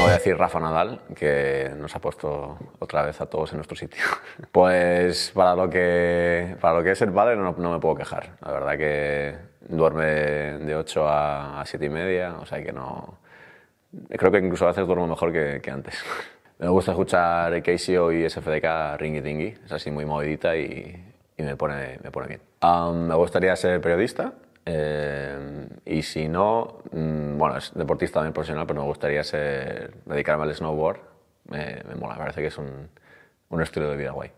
no voy a decir Rafa Nadal, que nos ha puesto otra vez a todos en nuestro sitio. Pues para lo que, para lo que es el padre no, no me puedo quejar. La verdad que duerme de 8 a, 7 y media, o sea que no... Creo que incluso a veces duermo mejor que, antes. Me gusta escuchar KCO y SFDK Ringy Dingy, es así muy movidita y, me, pone, me pone bien. me gustaría ser periodista, eh, y si no, mm, bueno, es deportista también profesional, pero me gustaría dedicarme al snowboard. Me, mola, me parece que es un, un, estilo de vida guay.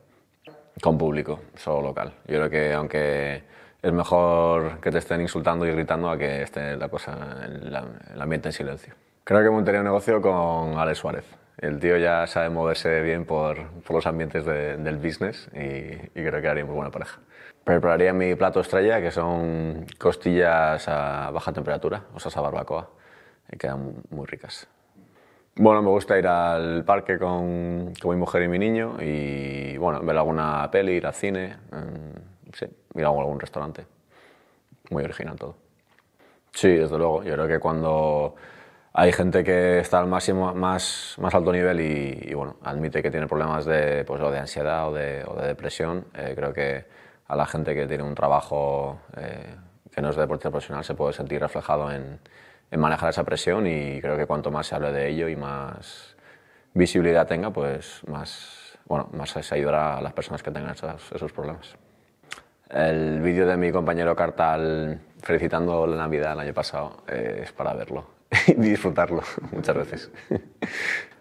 Con público, solo local. Yo creo que aunque es mejor que te estén insultando y gritando a que esté la cosa, el ambiente en silencio. Creo que montaría un negocio con Alex Suárez. El tío ya sabe moverse bien por, los ambientes del business y, creo que haría muy buena pareja. Prepararía mi plato estrella, que son costillas a baja temperatura, o sea, a barbacoa, y quedan muy ricas. Bueno, me gusta ir al parque con, mi mujer y mi niño y, bueno, ver alguna peli, ir al cine, mm, ir a algún restaurante. Muy original todo. Sí, desde luego. Yo creo que cuando hay gente que está al máximo, más, más alto nivel y, bueno, admite que tiene problemas de, pues, de ansiedad o de, o de depresión. Eh, creo que a la gente que tiene un trabajo eh, que no es de deporte profesional se puede sentir reflejado en, en, manejar esa presión y creo que cuanto más se hable de ello y más visibilidad tenga, pues más, bueno, más se ayudará a las personas que tengan esos, esos problemas. El vídeo de mi compañero Cartal felicitando la Navidad el año pasado eh, es para verlo. y disfrutarlo muchas veces.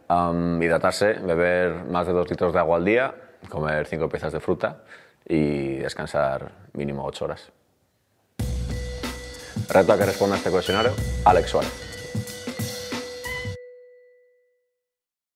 hidratarse, beber más de dos litros de agua al día, comer cinco piezas de fruta y descansar mínimo ocho horas. Reto a que responda a este cuestionario, Alex